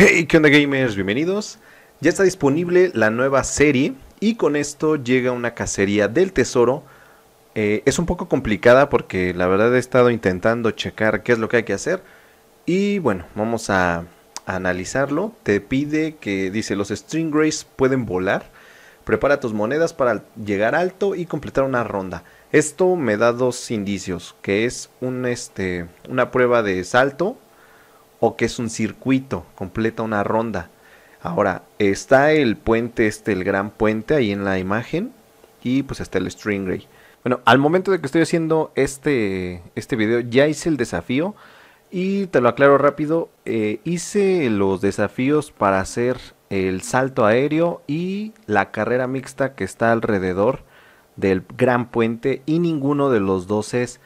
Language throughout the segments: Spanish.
Hey, ¿qué onda gamers? Bienvenidos. Ya está disponible la nueva serie y con esto llega una cacería del tesoro. Eh, es un poco complicada porque la verdad he estado intentando checar qué es lo que hay que hacer. Y bueno, vamos a, analizarlo. Te pide que dice los stringrays pueden volar. Prepara tus monedas para llegar alto y completar una ronda. Esto me da dos indicios, que es un, este, una prueba de salto o que es un circuito, completa una ronda. Ahora, está el puente, este, el gran puente ahí en la imagen. Y pues está el Stringray. Bueno, al momento de que estoy haciendo este, este video, ya hice el desafío. Y te lo aclaro rápido, eh, hice los desafíos para hacer el salto aéreo y la carrera mixta que está alrededor del gran puente y ninguno de los dos es.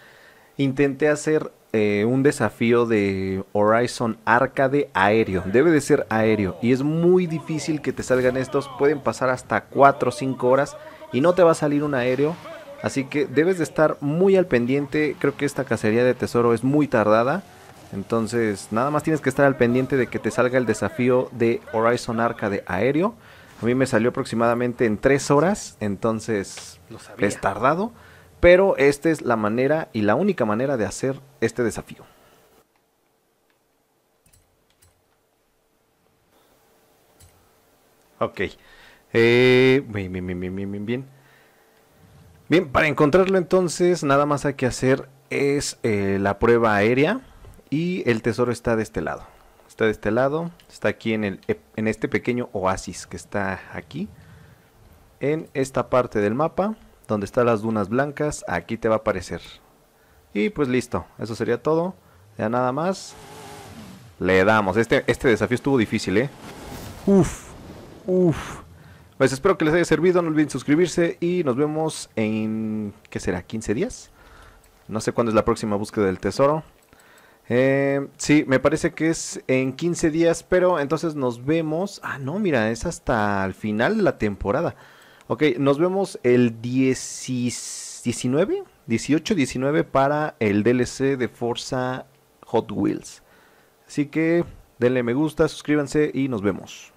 Intenté hacer eh, un desafío de Horizon Arcade aéreo. Debe de ser aéreo. Y es muy difícil que te salgan estos. Pueden pasar hasta 4 o 5 horas y no te va a salir un aéreo. Así que debes de estar muy al pendiente. Creo que esta cacería de tesoro es muy tardada. Entonces nada más tienes que estar al pendiente de que te salga el desafío de Horizon Arcade aéreo. A mí me salió aproximadamente en 3 horas. Entonces es tardado pero esta es la manera y la única manera de hacer este desafío. Ok. Eh, bien, bien, bien, bien, bien, bien. Bien, para encontrarlo entonces nada más hay que hacer es eh, la prueba aérea y el tesoro está de este lado. Está de este lado, está aquí en, en este pequeño oasis que está aquí, en esta parte del mapa donde están las dunas blancas, aquí te va a aparecer. Y pues listo, eso sería todo. Ya nada más. Le damos. Este, este desafío estuvo difícil, ¿eh? Uf, uf. Pues espero que les haya servido, no olviden suscribirse y nos vemos en... ¿Qué será? ¿15 días? No sé cuándo es la próxima búsqueda del tesoro. Eh, sí, me parece que es en 15 días, pero entonces nos vemos... Ah, no, mira, es hasta el final de la temporada. Ok, nos vemos el 19, 18, 19 para el DLC de Forza Hot Wheels. Así que denle me gusta, suscríbanse y nos vemos.